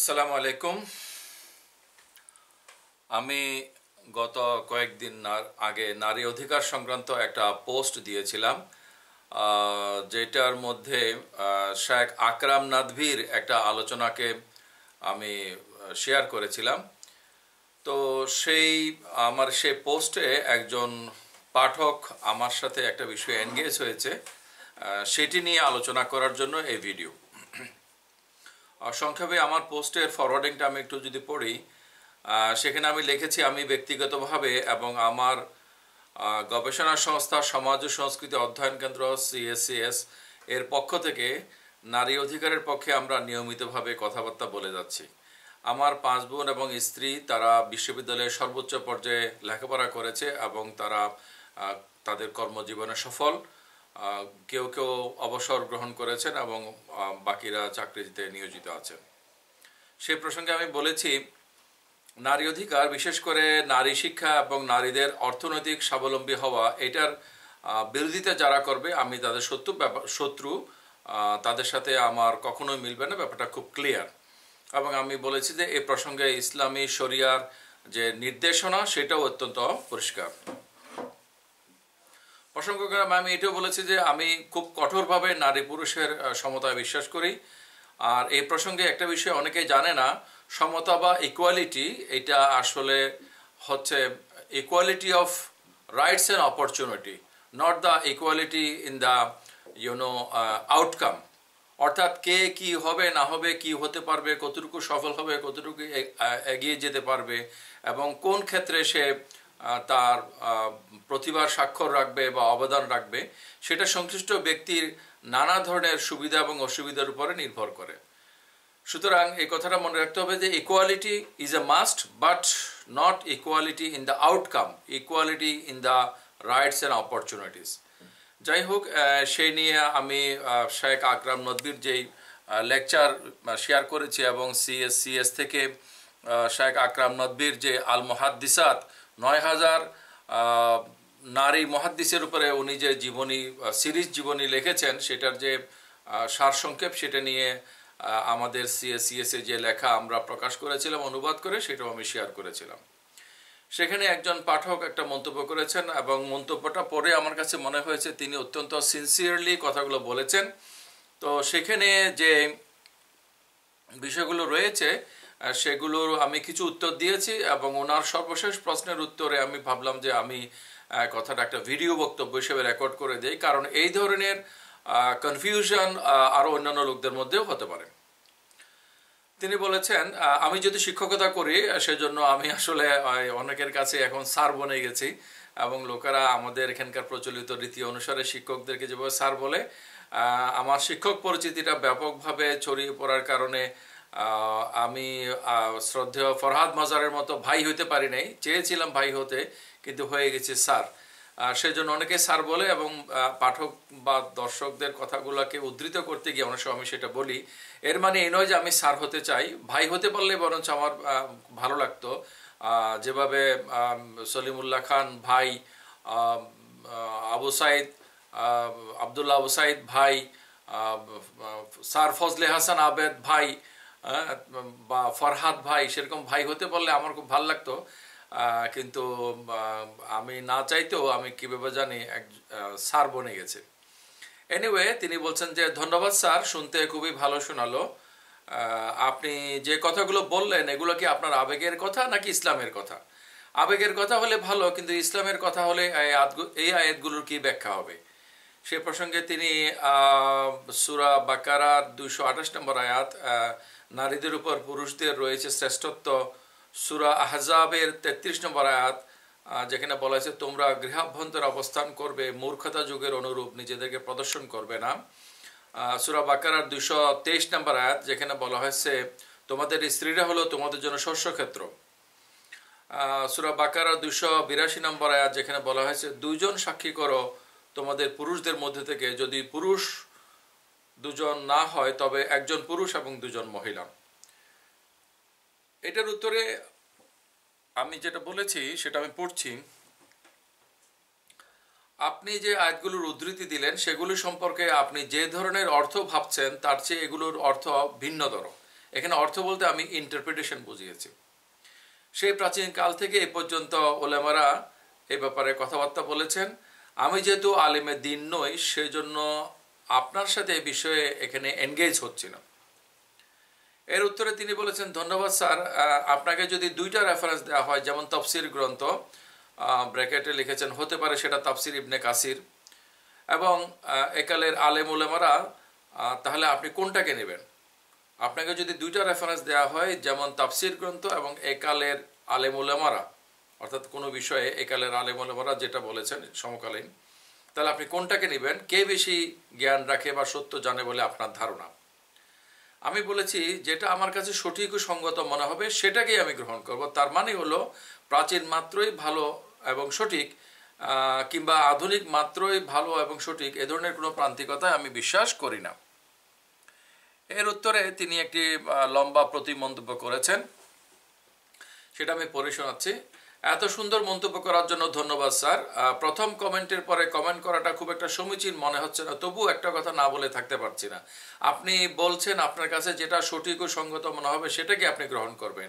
আসসালামু আলাইকুম আমি গত কয়েকদিন আগে নারী অধিকার সংক্রান্ত একটা পোস্ট দিয়েছিলাম যেটার মধ্যে শেখ আকরাম নাদভির একটা আলোচনাকে আমি শেয়ার করেছিলাম তো সেই আমার সে পোস্টে একজন পাঠক আমার সাথে একটা বিষয়ে এনগেজ হয়েছে সেটি নিয়ে আলোচনা করার জন্য এই ভিডিও সংক্ষেপে আমার পোস্টের ফরওয়ার্ডিংটা আমি একটু যদি পড়ি সেখানে আমি লিখেছি আমি ব্যক্তিগতভাবে এবং আমার গবেষণা সংস্থা সমাজ ও সংস্কৃতি অধ্যয়ন কেন্দ্র সিএসিএস এর পক্ষ থেকে নারী অধিকারের পক্ষে আমরা নিয়মিতভাবে কথাবার্তা বলে যাচ্ছি আমার পাঁচ বোন এবং স্ত্রী তারা বিশ্ববিদ্যালয়ে সর্বোচ্চ পর্যায়ে লেখাপড়া করেছে এবং তারা তাদের কর্মজীবনে সফল কেউ কেউ অবসর গ্রহণ করেছেন এবং বাকিরা চাকরিতে নিয়োজিত আছেন সে প্রসঙ্গে আমি বলেছি নারী অধিকার বিশেষ করে নারী শিক্ষা এবং নারীদের অর্থনৈতিক স্বাবলম্বী হওয়া এটার বিরোধিতা যারা করবে আমি তাদের শত্রু শত্রু তাদের সাথে আমার কখনোই মিলবে না ব্যাপারটা খুব ক্লিয়ার এবং আমি বলেছি যে এ প্রসঙ্গে ইসলামী শরিয়ার যে নির্দেশনা সেটাও অত্যন্ত পরিষ্কার প্রসঙ্গক্রমে আমি এটাও বলেছি যে আমি খুব কঠোরভাবে নারী পুরুষের সমতায় বিশ্বাস করি আর এই প্রসঙ্গে একটা বিষয় অনেকেই জানে না সমতা বা ইকুয়ালিটি এটা আসলে হচ্ছে equality of rights and opportunity not the equality in the you know outcome অর্থাৎ কে কি হবে না হবে কি হতে পারবে কতটুকু সফল হবে কতটুকু এগিয়ে যেতে পারবে এবং কোন ক্ষেত্রে সে তার প্রতিভার স্বাক্ষর রাখবে বা অবদান রাখবে সেটা সংশ্লিষ্ট ব্যক্তির নানা ধরনের সুবিধা এবং অসুবিধার উপরে নির্ভর করে সুতরাং এই কথাটা মনে রাখতে হবে যে equality is a must but not equality in the outcome equality in the rights and opportunities যাই হোক সেই নিয়ে আমি শেখ আকরাম নদবির যেই লেকচার শেয়ার করেছি এবং সিএস সিএস থেকে শেখ আকরাম নদবির যে আল নয় হাজার নারী মহাদ্দিসের উপরে উনি যে জীবনী সিরিজ জীবনী লিখেছেন সেটার যে সারসংক্ষেপ সেটা নিয়ে আমাদের সিএসিএসএ যে লেখা আমরা প্রকাশ করেছিলাম অনুবাদ করে সেটাও আমি শেয়ার করেছিলাম সেখানে একজন পাঠক একটা মন্তব্য করেছেন এবং মন্তব্যটা পরে আমার কাছে মনে হয়েছে তিনি অত্যন্ত সিনসিয়ারলি কথাগুলো বলেছেন তো সেখানে যে বিষয়গুলো রয়েছে সেগুলোর আমি কিছু উত্তর দিয়েছি এবং ওনার সর্বশেষ প্রশ্নের উত্তরে আমি ভাবলাম যে আমি কথাটা একটা ভিডিও বক্তব্য হিসেবে রেকর্ড করে দিই কারণ এই ধরনের কনফিউশন আরও অন্যান্য লোকদের মধ্যেও হতে পারে তিনি বলেছেন আমি যদি শিক্ষকতা করি সেজন্য আমি আসলে অনেকের কাছে এখন স্যার বনে গেছি এবং লোকেরা আমাদের এখানকার প্রচলিত রীতি অনুসারে শিক্ষকদেরকে যেভাবে স্যার বলে আমার শিক্ষক পরিচিতিটা ব্যাপকভাবে ছড়িয়ে পড়ার কারণে আমি শ্রদ্ধেয় ফরহাদ মজারের মতো ভাই হইতে পারি নাই চেয়েছিলাম ভাই হতে কিন্তু হয়ে গেছে স্যার সেজন্য অনেকে স্যার বলে এবং পাঠক বা দর্শকদের কথাগুলোকে উদ্ধৃত করতে গিয়ে অনেক সময় আমি সেটা বলি এর মানে এই নয় যে আমি স্যার হতে চাই ভাই হতে পারলে বরঞ্চ আমার ভালো লাগতো যেভাবে সলিমুল্লাহ খান ভাই আবু সাইদ আবদুল্লাহ আবু সাইদ ভাই স্যার ফজলে হাসান আবেদ ভাই হ্যাঁ? বা ফরহাদ ভাই সেরকম ভাই হতে পারলে আমার খুব ভাল লাগতো কিন্তু আমি না চাইতেও আমি কীভাবে জানি এক স্যার বনে গেছে এনিওয়ে তিনি বলছেন যে ধন্যবাদ স্যার শুনতে খুবই ভালো শোনালো আপনি যে কথাগুলো বললেন এগুলো কি আপনার আবেগের কথা নাকি ইসলামের কথা আবেগের কথা হলে ভালো কিন্তু ইসলামের কথা হলে এই আয়াতগুলোর কি ব্যাখ্যা হবে সে প্রসঙ্গে তিনি সুরা বাকারা দুশো আঠাশ নম্বর আয়াত নারীদের উপর পুরুষদের রয়েছে শ্রেষ্ঠত্ব সুরা আহজাবের তেত্রিশ নম্বর আয়াত যেখানে বলা হয়েছে তোমরা গৃহাভ্যন্তর অবস্থান করবে মূর্খতা যুগের অনুরূপ নিজেদেরকে প্রদর্শন করবে না সুরা বাকারার দুশো তেইশ নম্বর আয়াত যেখানে বলা হয়েছে তোমাদের স্ত্রীরা হলো তোমাদের জন্য শস্যক্ষেত্র সুরা বাকারার দুশো বিরাশি নম্বর আয়াত যেখানে বলা হয়েছে দুজন সাক্ষী করো তোমাদের পুরুষদের মধ্যে থেকে যদি পুরুষ দুজন না হয় তবে একজন পুরুষ এবং দুজন মহিলা এটার উত্তরে আমি যেটা বলেছি সেটা আমি পড়ছি আপনি যে আয়াতগুলোর উদ্ধৃতি দিলেন সেগুলো সম্পর্কে আপনি যে ধরনের অর্থ ভাবছেন তার চেয়ে এগুলোর অর্থ ভিন্নতর এখানে অর্থ বলতে আমি ইন্টারপ্রিটেশন বুঝিয়েছি সেই প্রাচীন কাল থেকে এ পর্যন্ত ওলেমারা এ ব্যাপারে কথাবার্তা বলেছেন আমি যেহেতু আলেমের দিন নই সেজন্য আপনার সাথে এই বিষয়ে এখানে এনগেজ হচ্ছি না এর উত্তরে তিনি বলেছেন ধন্যবাদ স্যার আপনাকে যদি দুইটা রেফারেন্স দেওয়া হয় যেমন তফসির গ্রন্থ ব্র্যাকেটে লিখেছেন হতে পারে সেটা তাফসির ইবনে কাসির এবং একালের আলেম উলেমারা তাহলে আপনি কোনটাকে নেবেন আপনাকে যদি দুইটা রেফারেন্স দেওয়া হয় যেমন তাফসির গ্রন্থ এবং একালের আলেম উলেমারা অর্থাৎ কোনো বিষয়ে একালের আলেমলেমরা যেটা বলেছেন সমকালীন তাহলে আপনি কোনটাকে নেবেন কে বেশি জ্ঞান রাখে বা সত্য জানে বলে আপনার ধারণা আমি বলেছি যেটা আমার কাছে সঠিক ও সঙ্গত মনে হবে সেটাকেই আমি গ্রহণ করব তার মানে হলো প্রাচীন মাত্রই ভালো এবং সঠিক কিংবা আধুনিক মাত্রই ভালো এবং সঠিক এ ধরনের কোনো প্রান্তিকতায় আমি বিশ্বাস করি না এর উত্তরে তিনি একটি লম্বা প্রতি মন্তব্য করেছেন সেটা আমি পড়ে শোনাচ্ছি এত সুন্দর মন্তব্য করার জন্য ধন্যবাদ স্যার প্রথম কমেন্টের পরে কমেন্ট করাটা খুব একটা সমীচীন মনে হচ্ছে না তবু একটা কথা না বলে থাকতে পারছি না আপনি বলছেন আপনার কাছে যেটা সঠিক ও সঙ্গত মনে হবে সেটাকে আপনি গ্রহণ করবেন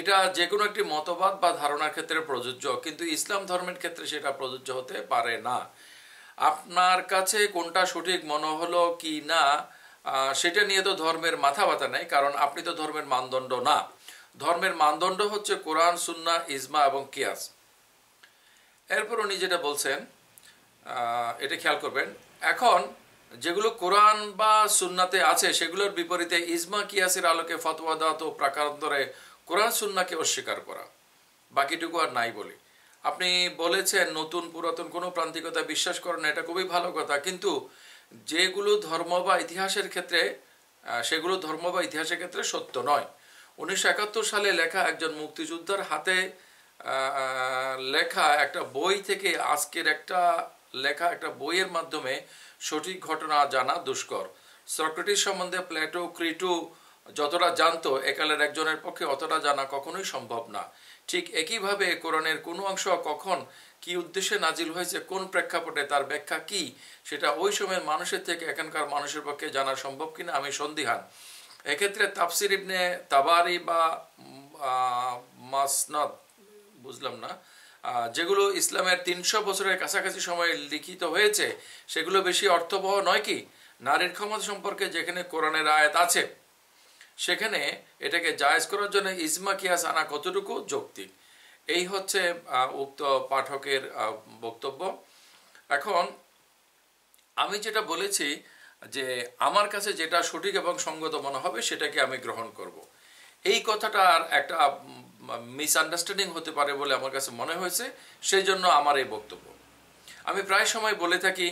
এটা যে কোনো একটি মতবাদ বা ধারণার ক্ষেত্রে প্রযোজ্য কিন্তু ইসলাম ধর্মের ক্ষেত্রে সেটা প্রযোজ্য হতে পারে না আপনার কাছে কোনটা সঠিক মনে হলো কি না সেটা নিয়ে তো ধর্মের মাথা ব্যথা নেই কারণ আপনি তো ধর্মের মানদণ্ড না ধর্মের মানদণ্ড হচ্ছে কোরআন সুন্না ইজমা এবং কিয়াস এরপর উনি যেটা বলছেন এটা খেয়াল করবেন এখন যেগুলো কোরআন বা সুন্নাতে আছে সেগুলোর বিপরীতে ইজমা কিয়াসের আলোকে ফতোয়া দাত ও প্রাকান্তরে কোরআন সুন্নাকে অস্বীকার করা বাকিটুকু আর নাই বলি আপনি বলেছেন নতুন পুরাতন কোনো প্রান্তিকতা বিশ্বাস করেন এটা খুবই ভালো কথা কিন্তু যেগুলো ধর্ম বা ইতিহাসের ক্ষেত্রে সেগুলো ধর্ম বা ইতিহাসের ক্ষেত্রে সত্য নয় উনিশশো সালে লেখা একজন মুক্তিযোদ্ধার হাতে লেখা একটা বই থেকে আজকের একটা লেখা একটা বইয়ের মাধ্যমে সঠিক ঘটনা জানা দুষ্কর সক্রেটিস সম্বন্ধে প্লেটো ক্রিটু যতটা জানতো একালের একজনের পক্ষে অতটা জানা কখনোই সম্ভব না ঠিক একইভাবে কোরআনের কোন অংশ কখন কি উদ্দেশ্যে নাজিল হয়েছে কোন প্রেক্ষাপটে তার ব্যাখ্যা কি সেটা ওই সময়ের মানুষের থেকে এখানকার মানুষের পক্ষে জানা সম্ভব কিনা আমি সন্দিহান এক্ষেত্রে তাফসির ইবনে তাবারি বা মাসনাদ বুঝলাম না যেগুলো ইসলামের তিনশো বছরের কাছাকাছি সময়ে লিখিত হয়েছে সেগুলো বেশি অর্থবহ নয় কি নারীর ক্ষমতা সম্পর্কে যেখানে কোরআনের আয়াত আছে সেখানে এটাকে জায়জ করার জন্য ইজমা কিয়াস আনা কতটুকু যৌক্তিক এই হচ্ছে উক্ত পাঠকের বক্তব্য এখন আমি যেটা বলেছি যে আমার কাছে যেটা সঠিক এবং সঙ্গত মনে হবে সেটাকে আমি গ্রহণ করব। এই কথাটা আর একটা মিসআন্ডারস্ট্যান্ডিং হতে পারে বলে আমার কাছে মনে হয়েছে সেই জন্য আমার এই বক্তব্য আমি প্রায় সময় বলে থাকি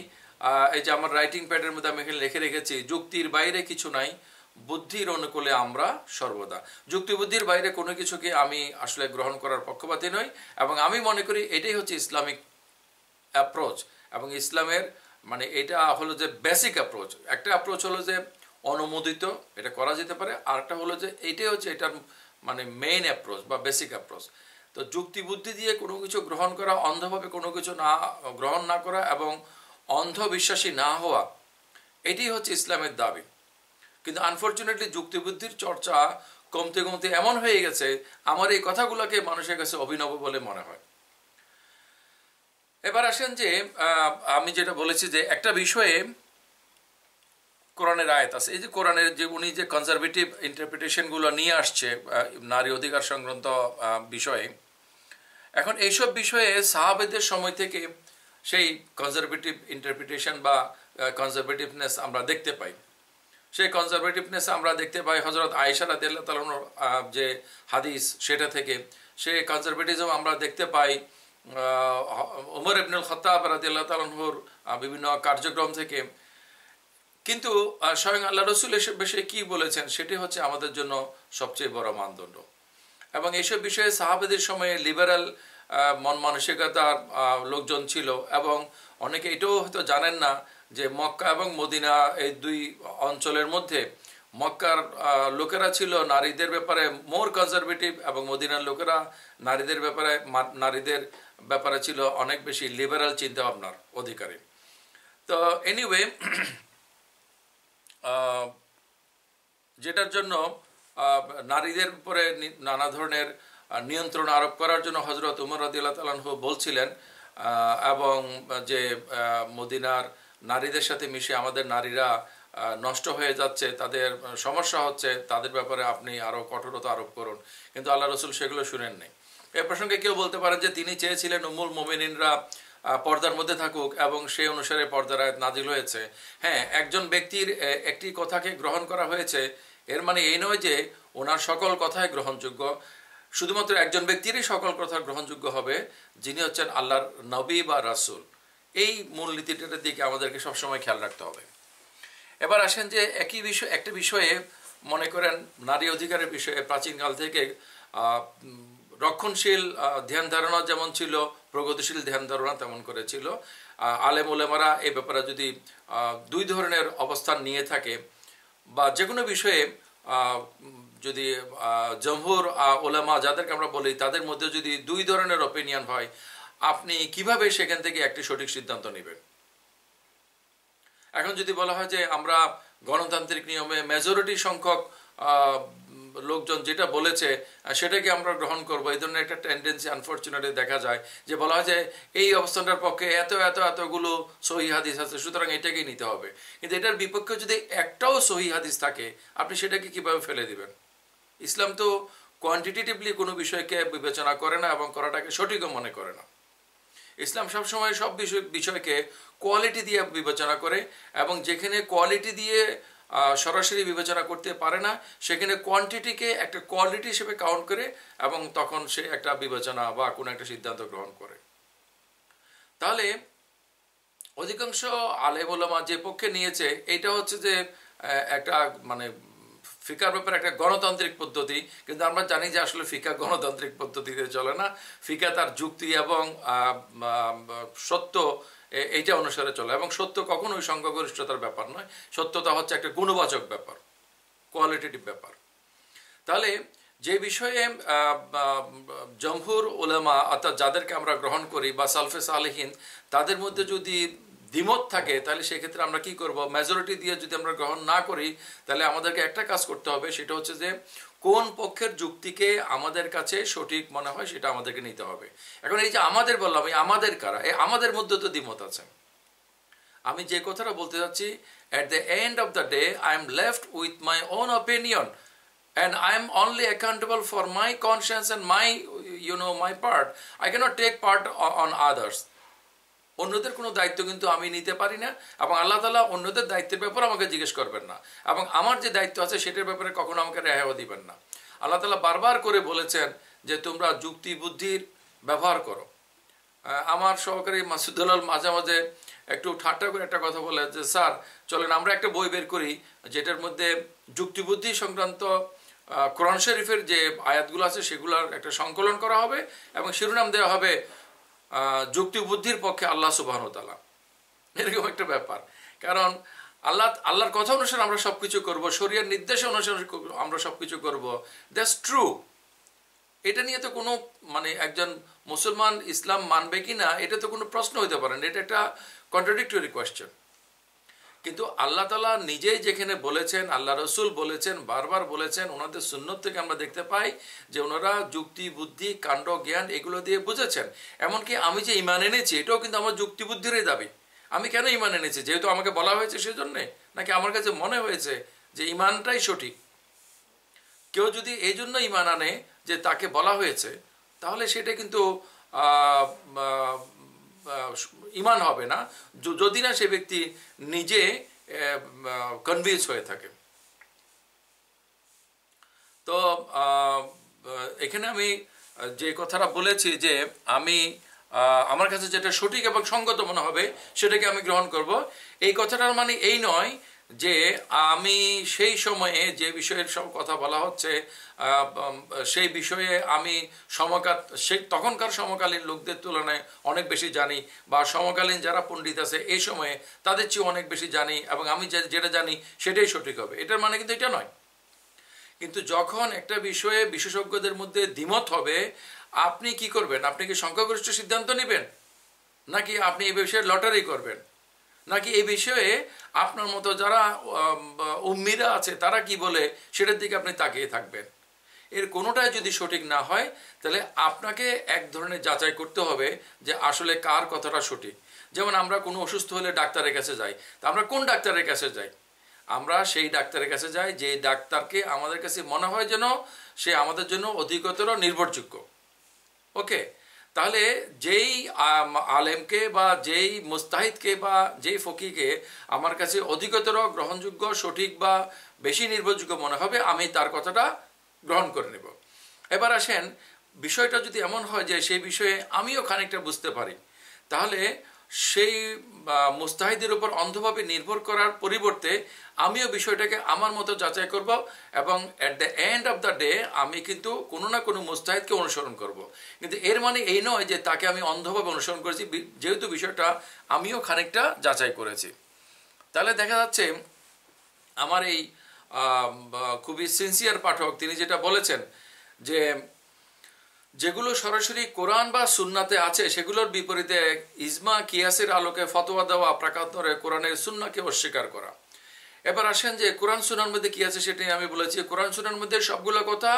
এই যে আমার রাইটিং প্যাডের মধ্যে আমি এখানে লিখে রেখেছি যুক্তির বাইরে কিছু নাই বুদ্ধির অনুকূলে আমরা সর্বদা যুক্তিবুদ্ধির বাইরে কোনো কিছুকে আমি আসলে গ্রহণ করার পক্ষপাতী নই এবং আমি মনে করি এটাই হচ্ছে ইসলামিক অ্যাপ্রোচ এবং ইসলামের মানে এটা হলো যে বেসিক অ্যাপ্রোচ একটা অ্যাপ্রোচ হলো যে অনুমোদিত এটা করা যেতে পারে আরেকটা হলো যে এইটাই হচ্ছে এটার মানে মেইন অ্যাপ্রোচ বা বেসিক অ্যাপ্রোচ তো যুক্তি বুদ্ধি দিয়ে কোনো কিছু গ্রহণ করা অন্ধভাবে কোনো কিছু না গ্রহণ না করা এবং অন্ধবিশ্বাসী না হওয়া এটি হচ্ছে ইসলামের দাবি কিন্তু আনফর্চুনেটলি যুক্তিবুদ্ধির চর্চা কমতে কমতে এমন হয়ে গেছে আমার এই কথাগুলোকে মানুষের কাছে অভিনব বলে মনে হয় এবার আসেন যে আমি যেটা বলেছি যে একটা বিষয়ে কোরআনের আয়াত আছে এই যে কোরআনের যে উনি যে কনজারভেটিভ ইন্টারপ্রিটেশনগুলো নিয়ে আসছে নারী অধিকার সংক্রান্ত বিষয়ে এখন এইসব বিষয়ে সাহাবেদের সময় থেকে সেই কনজারভেটিভ ইন্টারপ্রিটেশন বা কনজারভেটিভনেস আমরা দেখতে পাই সেই কনজারভেটিভনেস আমরা দেখতে পাই হজরত আয়েশার রাদিল্লা তালানোর যে হাদিস সেটা থেকে সেই কনজারভেটিজম আমরা দেখতে পাই ওমর ইবনুল খতাব রাজিয়াল্লাহ তালহর বিভিন্ন কার্যক্রম থেকে কিন্তু স্বয়ং আল্লাহ রসুল এসব বিষয়ে কী বলেছেন সেটি হচ্ছে আমাদের জন্য সবচেয়ে বড় মানদণ্ড এবং এইসব বিষয়ে সাহাবেদের সময়ে লিবারাল মন মানসিকতার লোকজন ছিল এবং অনেকে এটাও হয়তো জানেন না যে মক্কা এবং মদিনা এই দুই অঞ্চলের মধ্যে মক্কার লোকেরা ছিল নারীদের ব্যাপারে মোর কনজারভেটিভ এবং মদিনার লোকেরা নারীদের ব্যাপারে নারীদের ব্যাপারে ছিল অনেক বেশি লিবারাল চিন্তা ভাবনার অধিকারী তো এনিওয়ে যেটার জন্য নারীদের উপরে নানা ধরনের নিয়ন্ত্রণ আরোপ করার জন্য হজরত উমর রদিল্লা তালানহু বলছিলেন এবং যে মদিনার নারীদের সাথে মিশে আমাদের নারীরা নষ্ট হয়ে যাচ্ছে তাদের সমস্যা হচ্ছে তাদের ব্যাপারে আপনি আরও কঠোরতা আরোপ করুন কিন্তু আল্লাহ রসুল সেগুলো শুনেননি এ প্রসঙ্গে কেউ বলতে পারেন যে তিনি চেয়েছিলেন উমুল মোমিনিনরা পর্দার মধ্যে থাকুক এবং সে অনুসারে পর্দার আয়াত নাজিল হয়েছে হ্যাঁ একজন ব্যক্তির একটি কথাকে গ্রহণ করা হয়েছে এর মানে এই নয় যে ওনার সকল কথাই গ্রহণযোগ্য শুধুমাত্র একজন ব্যক্তিরই সকল কথা গ্রহণযোগ্য হবে যিনি হচ্ছেন আল্লাহর নবী বা রাসুল এই মূলনীতিটার দিকে আমাদেরকে সবসময় খেয়াল রাখতে হবে এবার আসেন যে একই বিষয় একটা বিষয়ে মনে করেন নারী অধিকারের বিষয়ে প্রাচীনকাল থেকে রক্ষণশীল ধ্যান ধারণা যেমন ছিল প্রগতিশীল ধ্যান ধারণা তেমন করেছিল আলেম ওলেমারা এ ব্যাপারে যদি দুই ধরনের অবস্থান নিয়ে থাকে বা যে কোনো বিষয়ে যদি জমহুর ওলেমা যাদেরকে আমরা বলি তাদের মধ্যে যদি দুই ধরনের অপিনিয়ন হয় আপনি কিভাবে সেখান থেকে একটি সঠিক সিদ্ধান্ত নেবেন এখন যদি বলা হয় যে আমরা গণতান্ত্রিক নিয়মে মেজরিটি সংখ্যক লোকজন যেটা বলেছে সেটাকে আমরা গ্রহণ করব এই ধরনের একটা টেন্ডেন্সি আনফর্চুনেটলি দেখা যায় যে বলা হয় যে এই অবস্থানটার পক্ষে এত এত এতগুলো সহি হাদিস আছে সুতরাং এটাকেই নিতে হবে কিন্তু এটার বিপক্ষে যদি একটাও সহি হাদিস থাকে আপনি সেটাকে কিভাবে ফেলে দিবেন ইসলাম তো কোয়ান্টিটেটিভলি কোনো বিষয়কে বিবেচনা করে না এবং করাটাকে সঠিকও মনে করে না ইসলাম সবসময় সব বিষয় বিষয়কে কোয়ালিটি দিয়ে বিবেচনা করে এবং যেখানে কোয়ালিটি দিয়ে সরাসরি বিবেচনা করতে পারে না সেখানে কোয়ান্টিটিকে একটা কোয়ালিটি হিসেবে কাউন্ট করে এবং তখন সে একটা বিবেচনা বা কোনো একটা সিদ্ধান্ত গ্রহণ করে তাহলে অধিকাংশ আলেমুলামা যে পক্ষে নিয়েছে এটা হচ্ছে যে একটা মানে ফিকার ব্যাপারে একটা গণতান্ত্রিক পদ্ধতি কিন্তু আমরা জানি যে আসলে ফিকা গণতান্ত্রিক পদ্ধতিতে চলে না ফিকা তার যুক্তি এবং সত্য এইটা অনুসারে চলে এবং সত্য কখনোই সংখ্যাগরিষ্ঠতার ব্যাপার নয় সত্যতা হচ্ছে একটা গুণবাচক ব্যাপার কোয়ালিটেটিভ ব্যাপার তাহলে যে বিষয়ে জমহুর ওলামা অর্থাৎ যাদেরকে আমরা গ্রহণ করি বা সালফেস আলহীন তাদের মধ্যে যদি দ্বিমত থাকে তাহলে সেক্ষেত্রে আমরা কি করব মেজরিটি দিয়ে যদি আমরা গ্রহণ না করি তাহলে আমাদেরকে একটা কাজ করতে হবে সেটা হচ্ছে যে কোন পক্ষের যুক্তিকে আমাদের কাছে সঠিক মনে হয় সেটা আমাদেরকে নিতে হবে এখন এই যে আমাদের বললাম এই আমাদের কারা এই আমাদের মধ্যে তো দ্বিমত আছে আমি যে কথাটা বলতে যাচ্ছি at the end of the day I am left with my own opinion and I am only accountable for my conscience and my you know my part I can't take part on others অন্যদের কোনো দায়িত্ব কিন্তু আমি নিতে পারি না এবং আল্লাহ তালা অন্যদের দায়িত্বের ব্যাপারে আমাকে জিজ্ঞেস করবেন না এবং আমার যে দায়িত্ব আছে সেটার ব্যাপারে কখনো আমাকে রেহাও দিবেন না আল্লাহ তালা বারবার করে বলেছেন যে তোমরা যুক্তি বুদ্ধির ব্যবহার করো আমার সহকারী মাসুদুল্লাল মাঝে মাঝে একটু ঠাট্টা করে একটা কথা বলে যে স্যার চলেন আমরা একটা বই বের করি যেটার মধ্যে যুক্তিবুদ্ধি সংক্রান্ত কোরআন শরীফের যে আয়াতগুলো আছে সেগুলোর একটা সংকলন করা হবে এবং শিরোনাম দেওয়া হবে যুক্তি বুদ্ধির পক্ষে আল্লাহ সুবাহন তালা এরকম একটা ব্যাপার কারণ আল্লাহ আল্লাহর কথা অনুসারে আমরা সব কিছু করবো শরীরের নির্দেশ অনুসারে আমরা সব কিছু করবো দ্যাটস ট্রু এটা নিয়ে তো কোনো মানে একজন মুসলমান ইসলাম মানবে কি না এটা তো কোনো প্রশ্ন হইতে পারে না এটা একটা কন্ট্রাডিক্টরি কোয়েশ্চেন কিন্তু আল্লাহ তালা নিজেই যেখানে বলেছেন আল্লাহ রসুল বলেছেন বারবার বলেছেন ওনাদের সুন্নত থেকে আমরা দেখতে পাই যে ওনারা যুক্তি বুদ্ধি কাণ্ড জ্ঞান এগুলো দিয়ে বুঝেছেন এমনকি আমি যে ইমান এনেছি এটাও কিন্তু আমার যুক্তি বুদ্ধিরই দাবি আমি কেন ইমান এনেছি যেহেতু আমাকে বলা হয়েছে সেজন্যে নাকি আমার কাছে মনে হয়েছে যে ইমানটাই সঠিক কেউ যদি এই জন্য ইমান আনে যে তাকে বলা হয়েছে তাহলে সেটা কিন্তু ইমান হবে না যদি না সে ব্যক্তি নিজে কনভিন্স হয়ে থাকে তো এখানে আমি যে কথাটা বলেছি যে আমি আমার কাছে যেটা সঠিক এবং সঙ্গত মনে হবে সেটাকে আমি গ্রহণ করব এই কথাটার মানে এই নয় যে আমি সেই সময়ে যে বিষয়ের সব কথা বলা হচ্ছে সেই বিষয়ে আমি সমকাল সে তখনকার সমকালীন লোকদের তুলনায় অনেক বেশি জানি বা সমকালীন যারা পণ্ডিত আছে এই সময়ে তাদের চেয়ে অনেক বেশি জানি এবং আমি যেটা জানি সেটাই সঠিক হবে এটার মানে কিন্তু এটা নয় কিন্তু যখন একটা বিষয়ে বিশেষজ্ঞদের মধ্যে দ্বিমত হবে আপনি কি করবেন আপনি কি সংখ্যাগরিষ্ঠ সিদ্ধান্ত নেবেন নাকি আপনি এই বিষয়ে লটারি করবেন নাকি এই বিষয়ে আপনার মতো যারা উম্মিরা আছে তারা কি বলে সেটার দিকে আপনি তাকিয়ে থাকবেন এর কোনোটাই যদি সঠিক না হয় তাহলে আপনাকে এক ধরনের যাচাই করতে হবে যে আসলে কার কথাটা সঠিক যেমন আমরা কোনো অসুস্থ হলে ডাক্তারের কাছে যাই তা আমরা কোন ডাক্তারের কাছে যাই আমরা সেই ডাক্তারের কাছে যাই যে ডাক্তারকে আমাদের কাছে মনে হয় যেন সে আমাদের জন্য অধিকতর নির্ভরযোগ্য ওকে তাহলে যেই আলেমকে বা যেই মুস্তাহিদকে বা যেই ফকিকে আমার কাছে অধিকতর গ্রহণযোগ্য সঠিক বা বেশি নির্ভরযোগ্য মনে হবে আমি তার কথাটা গ্রহণ করে নেব এবার আসেন বিষয়টা যদি এমন হয় যে সেই বিষয়ে আমিও খানিকটা বুঝতে পারি তাহলে সেই মুস্তাহিদের উপর অন্ধভাবে নির্ভর করার পরিবর্তে আমিও বিষয়টাকে আমার মতো যাচাই করব এবং at the end of the day আমি কিন্তু কোনো না কোনো মুস্তাহিদকে অনুসরণ করব। কিন্তু এর মানে এই নয় যে তাকে আমি অন্ধভাবে অনুসরণ করেছি যেহেতু বিষয়টা আমিও খানিকটা যাচাই করেছি তাহলে দেখা যাচ্ছে আমার এই খুবই সিনসিয়ার পাঠক তিনি যেটা বলেছেন যে যেগুলো সরাসরি কোরআন বা সুন্নাতে আছে সেগুলোর বিপরীতে ইজমা কিয়াসের আলোকে ফতোয়া দেওয়া প্রাকাতরে কোরআনের সুন্নাকে অস্বীকার করা এবার আসেন যে কোরআন সুনার মধ্যে কি আছে সেটাই আমি বলেছি কোরআন সুনার মধ্যে সবগুলো কথা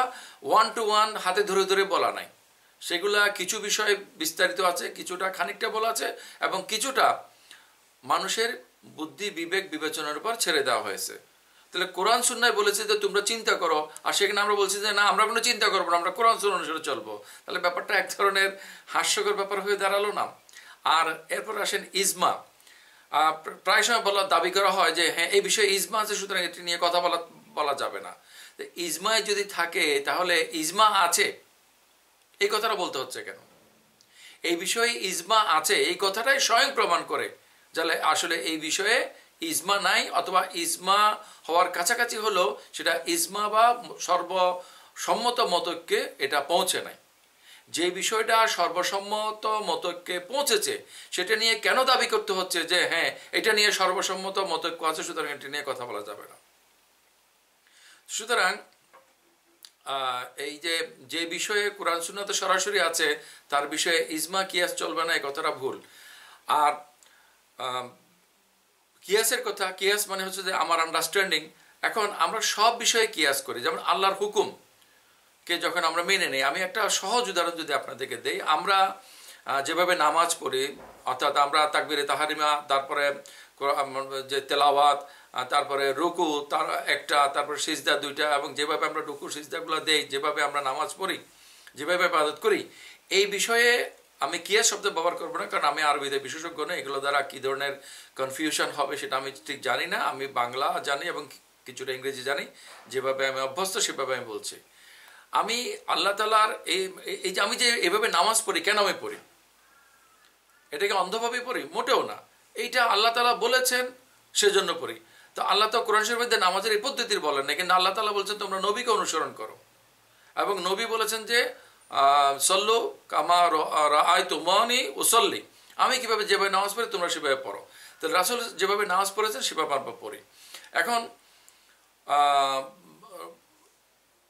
ওয়ান টু ওয়ান হাতে ধরে ধরে বলা নাই সেগুলা কিছু বিষয়ে বিস্তারিত আছে কিছুটা খানিকটা বলা আছে এবং কিছুটা মানুষের বুদ্ধি বিবেক বিবেচনার উপর ছেড়ে দেওয়া হয়েছে তাহলে কোরআন সুন্নায় বলেছে যে তোমরা চিন্তা করো আর সেখানে আমরা বলছি যে না আমরা কোনো চিন্তা করবো না আমরা কোরআন সুন অনুসারে চলবো তাহলে ব্যাপারটা এক ধরনের হাস্যকর ব্যাপার হয়ে দাঁড়ালো না আর এরপর আসেন ইজমা প্রায় সময় বলা দাবি করা হয় যে হ্যাঁ এই বিষয়ে ইজমা আছে সুতরাং এটি নিয়ে কথা বলা বলা যাবে না ইজমায় যদি থাকে তাহলে ইজমা আছে এই কথাটা বলতে হচ্ছে কেন এই বিষয়ে ইজমা আছে এই কথাটাই স্বয়ং প্রমাণ করে যাহলে আসলে এই বিষয়ে ইজমা নাই অথবা ইজমা হওয়ার কাছাকাছি হলেও সেটা ইজমা বা সর্বসম্মত মতককে এটা পৌঁছে নাই যে বিষয়টা সর্বসম্মত মতককে পৌঁছেছে সেটা নিয়ে কেন দাবি করতে হচ্ছে যে হ্যাঁ এটা নিয়ে সর্বসম্মত মতক্য আছে সুতরাং এটা নিয়ে কথা বলা যাবে না সুতরাং এই যে যে বিষয়ে কোরআন সুন্নাতে সরাসরি আছে তার বিষয়ে ইজমা কিয়াস চলবে না এ কথাটা ভুল আর কিয়াসের কথা কিয়াস মানে হচ্ছে যে আমার আন্ডারস্ট্যান্ডিং এখন আমরা সব বিষয়ে কিয়াস করি যেমন আল্লাহর হুকুম কে যখন আমরা মেনে নিই আমি একটা সহজ উদাহরণ যদি আপনাদেরকে দেই আমরা যেভাবে নামাজ পড়ি অর্থাৎ আমরা তাকবিরে তাহারিমা তারপরে যে তেলাওয়াত তারপরে রুকু তার একটা তারপরে সিজদা দুইটা এবং যেভাবে আমরা রুকু সিজদাগুলো দেই যেভাবে আমরা নামাজ পড়ি যেভাবে ইবাদত করি এই বিষয়ে আমি কিয়া শব্দ ব্যবহার করবো না কারণ আমি আরবিতে বিশেষজ্ঞ নই এগুলো দ্বারা কী ধরনের কনফিউশন হবে সেটা আমি ঠিক জানি না আমি বাংলা জানি এবং কিছুটা ইংরেজি জানি যেভাবে আমি অভ্যস্ত সেভাবে আমি বলছি আমি আল্লাহ তালার এই যে আমি যে এভাবে নামাজ পড়ি কেন আমি পড়ি এটাকে অন্ধভাবে পড়ি মোটেও না এইটা আল্লাহ তালা বলেছেন সেজন্য পড়ি তো আল্লাহ তো কোরআন শরীফের নামাজের এই পদ্ধতির বলেন না কিন্তু আল্লাহ তালা বলছেন তোমরা নবীকে অনুসরণ করো এবং নবী বলেছেন যে সল্লু কামা আয় তো মনি ও সল্লি আমি কীভাবে যেভাবে নামাজ পড়ি তোমরা সেভাবে পড়ো তাহলে রাসুল যেভাবে নামাজ পড়েছেন সেভাবে আমরা পড়ি এখন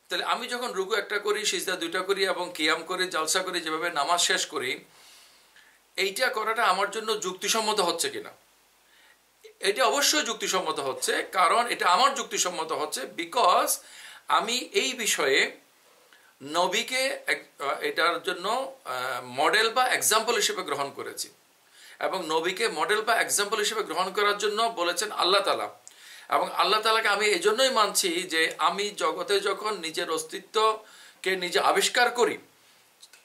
তাহলে আমি যখন রুকু একটা করি সিজদা দুইটা করি এবং কিয়াম করে জালসা করি যেভাবে নামাজ শেষ করি এইটা করাটা আমার জন্য যুক্তিসম্মত হচ্ছে কিনা এটা অবশ্যই যুক্তিসম্মত হচ্ছে কারণ এটা আমার যুক্তিসম্মত হচ্ছে বিকজ আমি এই বিষয়ে নবীকে এটার জন্য মডেল বা এক্সাম্পল হিসেবে গ্রহণ করেছি এবং নবীকে মডেল বা এক্সাম্পল হিসেবে গ্রহণ করার জন্য বলেছেন আল্লাহ তালা এবং আল্লাহ তালাকে আমি এই জন্যই মানছি যে আমি জগতে যখন নিজের অস্তিত্বকে নিজে আবিষ্কার করি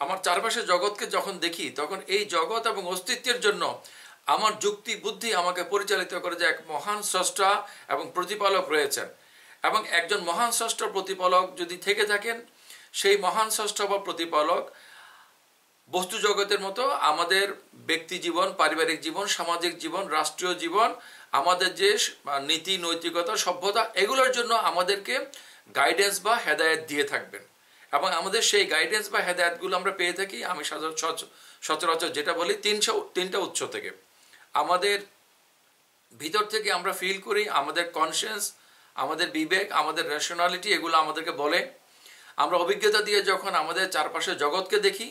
আমার চারপাশে জগৎকে যখন দেখি তখন এই জগৎ এবং অস্তিত্বের জন্য আমার যুক্তি বুদ্ধি আমাকে পরিচালিত করে যে এক মহান স্রষ্টা এবং প্রতিপালক রয়েছেন এবং একজন মহান স্রষ্টা প্রতিপালক যদি থেকে থাকেন সেই মহান ষষ্ঠ বা প্রতিপালক বস্তু জগতের মতো আমাদের ব্যক্তি জীবন পারিবারিক জীবন সামাজিক জীবন রাষ্ট্রীয় জীবন আমাদের যে নীতি নৈতিকতা সভ্যতা এগুলোর জন্য আমাদেরকে গাইডেন্স বা হেদায়ত দিয়ে থাকবেন এবং আমাদের সেই গাইডেন্স বা হেদায়তগুলো আমরা পেয়ে থাকি আমি সচরাচর যেটা বলি তিনশো তিনটা উৎস থেকে আমাদের ভিতর থেকে আমরা ফিল করি আমাদের কনসিয়েন্স আমাদের বিবেক আমাদের রেশনালিটি এগুলো আমাদেরকে বলে আমরা অভিজ্ঞতা দিয়ে যখন আমাদের চারপাশে জগৎকে দেখি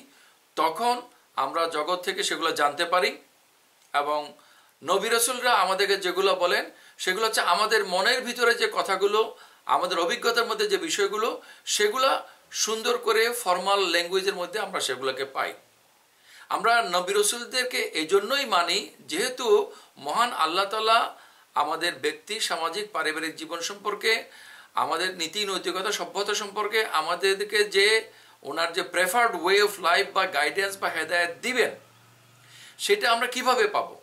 তখন আমরা জগৎ থেকে সেগুলো জানতে পারি এবং নবী রসুলরা আমাদেরকে যেগুলো বলেন সেগুলো হচ্ছে আমাদের মনের ভিতরে যে কথাগুলো আমাদের অভিজ্ঞতার মধ্যে যে বিষয়গুলো সেগুলো সুন্দর করে ফর্মাল ল্যাঙ্গুয়েজের মধ্যে আমরা সেগুলোকে পাই আমরা নবী রসুলদেরকে এই জন্যই মানি যেহেতু মহান আল্লাহ তালা আমাদের ব্যক্তি সামাজিক পারিবারিক জীবন সম্পর্কে আমাদের নীতি নৈতিকতা সভ্যতা সম্পর্কে আমাদেরকে যে ওনার যে প্রেফার্ড ওয়ে অফ লাইফ বা গাইডেন্স বা হেদায়ত দিবেন সেটা আমরা কিভাবে পাবো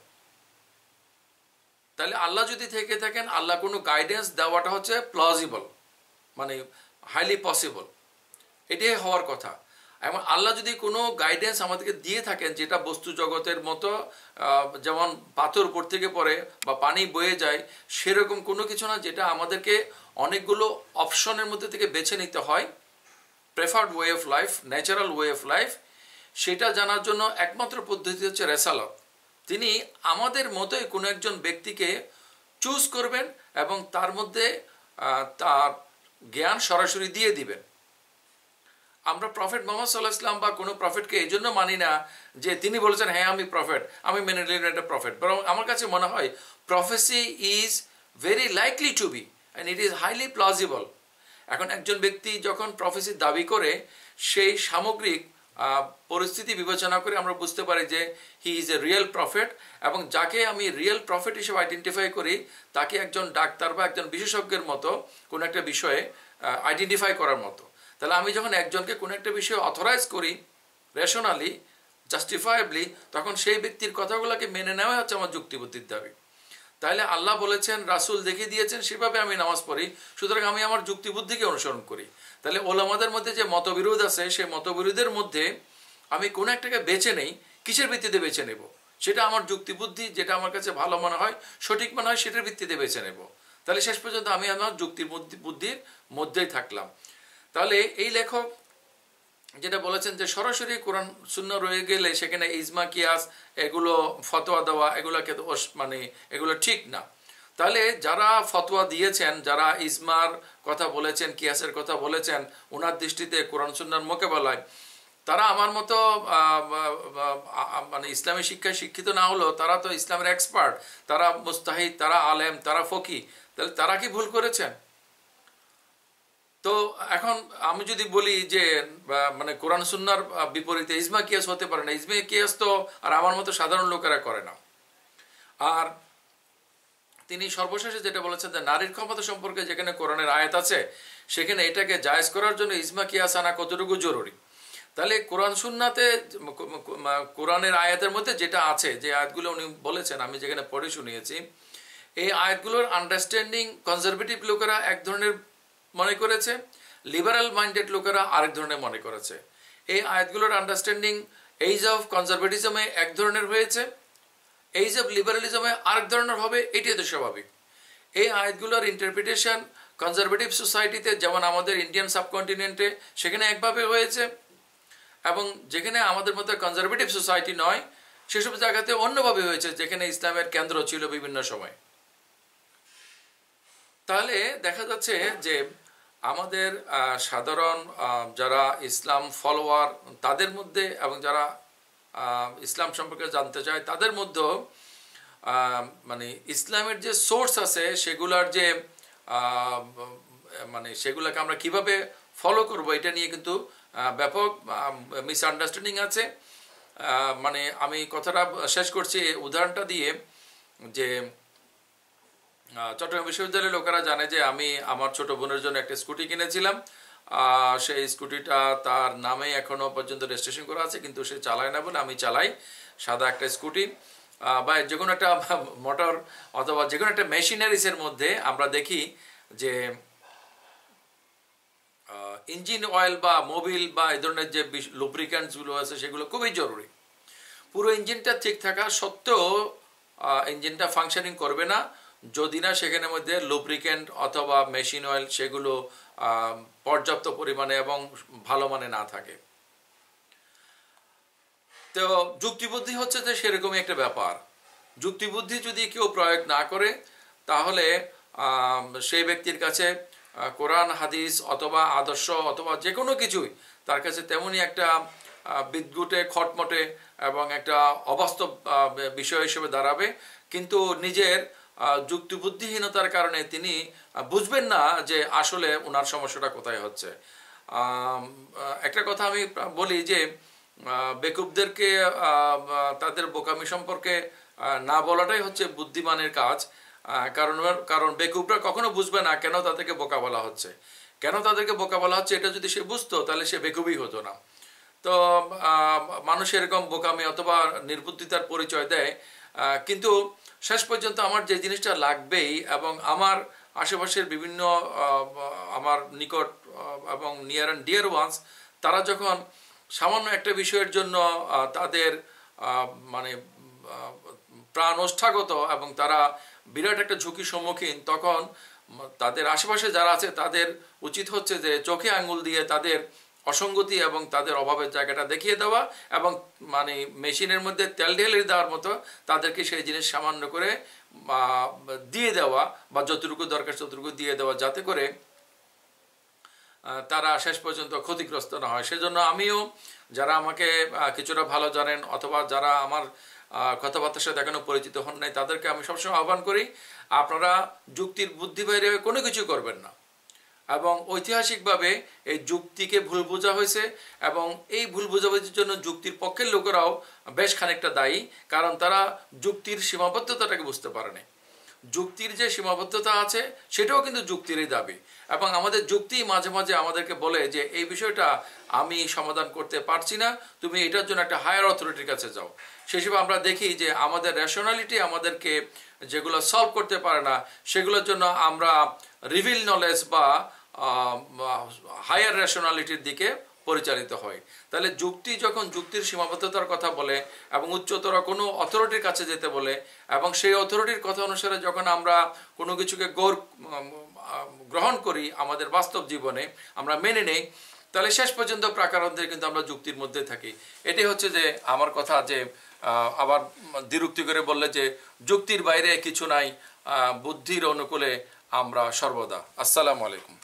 তাহলে আল্লাহ যদি থেকে থাকেন আল্লাহ কোনো গাইডেন্স দেওয়াটা হচ্ছে প্লজিবল মানে হাইলি পসিবল এটাই হওয়ার কথা এবং আল্লাহ যদি কোনো গাইডেন্স আমাদেরকে দিয়ে থাকেন যেটা বস্তু জগতের মতো যেমন পাথর উপর থেকে পড়ে বা পানি বয়ে যায় সেরকম কোনো কিছু না যেটা আমাদেরকে অনেকগুলো অপশনের মধ্যে থেকে বেছে নিতে হয় preferred way of life natural way of life সেটা জানার জন্য একমাত্র পদ্ধতি হচ্ছে রেসালক তিনি আমাদের মতোই কোনো একজন ব্যক্তিকে চুজ করবেন এবং তার মধ্যে তার জ্ঞান সরাসরি দিয়ে দিবেন আমরা প্রফেট মোহাম্মদ সাল্লাহ ইসলাম বা কোনো প্রফেটকে এই জন্য মানি না যে তিনি বলেছেন হ্যাঁ আমি প্রফেট আমি মেনে নিলাম একটা প্রফেট বরং আমার কাছে মনে হয় prophecy is very likely to be and it is highly plausible এখন একজন ব্যক্তি যখন প্রফেসির দাবি করে সেই সামগ্রিক পরিস্থিতি বিবেচনা করে আমরা বুঝতে পারি যে he is a real prophet এবং যাকে আমি রিয়েল প্রফেট হিসেবে আইডেন্টিফাই করি তাকে একজন ডাক্তার বা একজন বিশেষজ্ঞের মতো কোনো একটা বিষয়ে আইডেন্টিফাই করার মতো তাহলে আমি যখন একজনকে কোনো একটা বিষয়ে অথরাইজ করি রেশনালি জাস্টিফায়াবলি তখন সেই ব্যক্তির কথাগুলোকে মেনে নেওয়াই হচ্ছে আমার যুক্তিবুদ্ধির দাবি তাহলে আল্লাহ বলেছেন রাসুল দেখিয়ে দিয়েছেন সেভাবে আমি নামাজ পড়ি সুতরাং আমি আমার যুক্তিবুদ্ধিকে অনুসরণ করি তাহলে ওলামাদের মধ্যে যে মতবিরোধ আছে সেই মতবিরোধের মধ্যে আমি কোনো একটাকে বেছে নেই কিসের ভিত্তিতে বেছে নেব সেটা আমার যুক্তিবুদ্ধি যেটা আমার কাছে ভালো মনে হয় সঠিক মনে হয় সেটার ভিত্তিতে বেছে নেব তাহলে শেষ পর্যন্ত আমি আমার যুক্তির বুদ্ধির মধ্যেই থাকলাম তাহলে এই লেখক যেটা বলেছেন যে সরাসরি কোরআন শূন্য রয়ে গেলে সেখানে ইজমা কিয়াস এগুলো ফতোয়া দেওয়া এগুলোকে মানে এগুলো ঠিক না তাহলে যারা ফতোয়া দিয়েছেন যারা ইজমার কথা বলেছেন কিয়াসের কথা বলেছেন ওনার দৃষ্টিতে কোরআন সুন্নার মোকাবেলায় তারা আমার মতো মানে ইসলামী শিক্ষায় শিক্ষিত না হলেও তারা তো ইসলামের এক্সপার্ট তারা মুস্তাহিদ তারা আলেম তারা ফকি তাহলে তারা কি ভুল করেছেন তো এখন আমি যদি বলি যে মানে কোরআন সুন্নার বিপরীতে ইসমা কিয়াস হতে পারে না ইসমা কিয়াস তো আর আমার মতো সাধারণ লোকেরা করে না আর তিনি সর্বশেষে যেটা বলেছেন যে নারীর ক্ষমতা সম্পর্কে যেখানে কোরআনের আয়াত আছে সেখানে এটাকে জায়জ করার জন্য ইসমা কিয়াস আনা কতটুকু জরুরি তাহলে কোরআন সুন্নাতে কোরআনের আয়াতের মধ্যে যেটা আছে যে আয়াতগুলো উনি বলেছেন আমি যেখানে পড়ে শুনিয়েছি এই আয়াতগুলোর আন্ডারস্ট্যান্ডিং কনজারভেটিভ লোকেরা এক ধরনের মনে করেছে লিবারাল মাইন্ডেড লোকেরা আরেক ধরনের মনে করেছে এই আয়াতগুলোর আন্ডারস্ট্যান্ডিং এইজ অফ কনজারভেটিজমে এক ধরনের হয়েছে এইজ অফ লিবারালিজমে আরেক ধরনের হবে এটি তো স্বাভাবিক এই আয়াতগুলোর ইন্টারপ্রিটেশন কনজারভেটিভ সোসাইটিতে যেমন আমাদের ইন্ডিয়ান সাবকন্টিনেন্টে সেখানে একভাবে হয়েছে এবং যেখানে আমাদের মতো কনজারভেটিভ সোসাইটি নয় সেসব জায়গাতে অন্যভাবে হয়েছে যেখানে ইসলামের কেন্দ্র ছিল বিভিন্ন সময় তাহলে দেখা যাচ্ছে যে আমাদের সাধারণ যারা ইসলাম ফলোয়ার তাদের মধ্যে এবং যারা ইসলাম সম্পর্কে জানতে চায় তাদের মধ্যেও মানে ইসলামের যে সোর্স আছে সেগুলার যে মানে সেগুলোকে আমরা কিভাবে ফলো করব এটা নিয়ে কিন্তু ব্যাপক মিসআন্ডারস্ট্যান্ডিং আছে মানে আমি কথাটা শেষ করছি উদাহরণটা দিয়ে যে চট্টগ্রাম বিশ্ববিদ্যালয়ের লোকেরা জানে যে আমি আমার ছোট বোনের জন্য একটা স্কুটি কিনেছিলাম সেই স্কুটিটা তার নামে এখনও পর্যন্ত রেজিস্ট্রেশন করা আছে কিন্তু সে চালায় না বলে আমি চালাই সাদা একটা স্কুটি বা যে কোনো একটা মোটর অথবা যে কোনো একটা মেশিনারিসের মধ্যে আমরা দেখি যে ইঞ্জিন অয়েল বা মোবিল বা এই ধরনের যে লুব্রিকেন্টসগুলো আছে সেগুলো খুবই জরুরি পুরো ইঞ্জিনটা ঠিক থাকা সত্ত্বেও ইঞ্জিনটা ফাংশনিং করবে না যদি না সেখানের মধ্যে লুব্রিকেন্ট অথবা মেশিন অয়েল সেগুলো পর্যাপ্ত পরিমাণে এবং ভালো মানে না থাকে তো যুক্তিবুদ্ধি হচ্ছে যে সেরকমই একটা ব্যাপার যুক্তিবুদ্ধি যদি কেউ প্রয়োগ না করে তাহলে সেই ব্যক্তির কাছে কোরআন হাদিস অথবা আদর্শ অথবা যে কোনো কিছুই তার কাছে তেমনই একটা বিদ্যুটে খটমটে এবং একটা অবাস্তব বিষয় হিসেবে দাঁড়াবে কিন্তু নিজের যুক্তিবুদ্ধিহীনতার কারণে তিনি বুঝবেন না যে আসলে ওনার সমস্যাটা কোথায় হচ্ছে একটা কথা আমি বলি যে বেকুবদেরকে তাদের বোকামি সম্পর্কে না বলাটাই হচ্ছে বুদ্ধিমানের কাজ কারণ কারণ বেকুবরা কখনো বুঝবে না কেন তাদেরকে বোকা বলা হচ্ছে কেন তাদেরকে বোকা বলা হচ্ছে এটা যদি সে বুঝতো তাহলে সে বেকুবই হতো না তো মানুষ এরকম বোকামি অথবা নির্বুদ্ধিতার পরিচয় দেয় কিন্তু শেষ পর্যন্ত আমার যে জিনিসটা লাগবেই এবং আমার আশেপাশের বিভিন্ন আমার নিকট এবং নিয়ার অ্যান্ড ডিয়ার ওয়ান্স তারা যখন সামান্য একটা বিষয়ের জন্য তাদের মানে প্রাণ ওষ্ঠাগত এবং তারা বিরাট একটা ঝুঁকির সম্মুখীন তখন তাদের আশেপাশে যারা আছে তাদের উচিত হচ্ছে যে চোখে আঙুল দিয়ে তাদের অসঙ্গতি এবং তাদের অভাবের জায়গাটা দেখিয়ে দেওয়া এবং মানে মেশিনের মধ্যে তেল ঢেলে দেওয়ার মতো তাদেরকে সেই জিনিস সামান্য করে দিয়ে দেওয়া বা যতটুকু দরকার ততটুকু দিয়ে দেওয়া যাতে করে তারা শেষ পর্যন্ত ক্ষতিগ্রস্ত না হয় সেজন্য আমিও যারা আমাকে কিছুটা ভালো জানেন অথবা যারা আমার কথাবার্তার সাথে এখনও পরিচিত হন নাই তাদেরকে আমি সবসময় আহ্বান করি আপনারা যুক্তির বুদ্ধি বাইরে কোনো কিছু করবেন না এবং ঐতিহাসিকভাবে এই যুক্তিকে ভুল বোঝা হয়েছে এবং এই ভুল বোঝাবুঝির জন্য যুক্তির পক্ষের লোকেরাও বেশ খানিকটা দায়ী কারণ তারা যুক্তির সীমাবদ্ধতাটাকে বুঝতে পারে যুক্তির যে সীমাবদ্ধতা আছে সেটাও কিন্তু যুক্তিরই দাবি এবং আমাদের যুক্তি মাঝে মাঝে আমাদেরকে বলে যে এই বিষয়টা আমি সমাধান করতে পারছি না তুমি এটার জন্য একটা হায়ার অথরিটির কাছে যাও হিসেবে আমরা দেখি যে আমাদের রেশনালিটি আমাদেরকে যেগুলো সলভ করতে পারে না সেগুলোর জন্য আমরা রিভিল নলেজ বা হায়ার রেশনালিটির দিকে পরিচালিত হয় তাহলে যুক্তি যখন যুক্তির সীমাবদ্ধতার কথা বলে এবং উচ্চতর কোনো অথরিটির কাছে যেতে বলে এবং সেই অথরিটির কথা অনুসারে যখন আমরা কোনো কিছুকে গৌর গ্রহণ করি আমাদের বাস্তব জীবনে আমরা মেনে নেই তাহলে শেষ পর্যন্ত প্রাকারান্তে কিন্তু আমরা যুক্তির মধ্যে থাকি এটি হচ্ছে যে আমার কথা যে আবার দ্বিরুক্তি করে বললে যে যুক্তির বাইরে কিছু নাই বুদ্ধির অনুকূলে আমরা সর্বদা আসসালামু আলাইকুম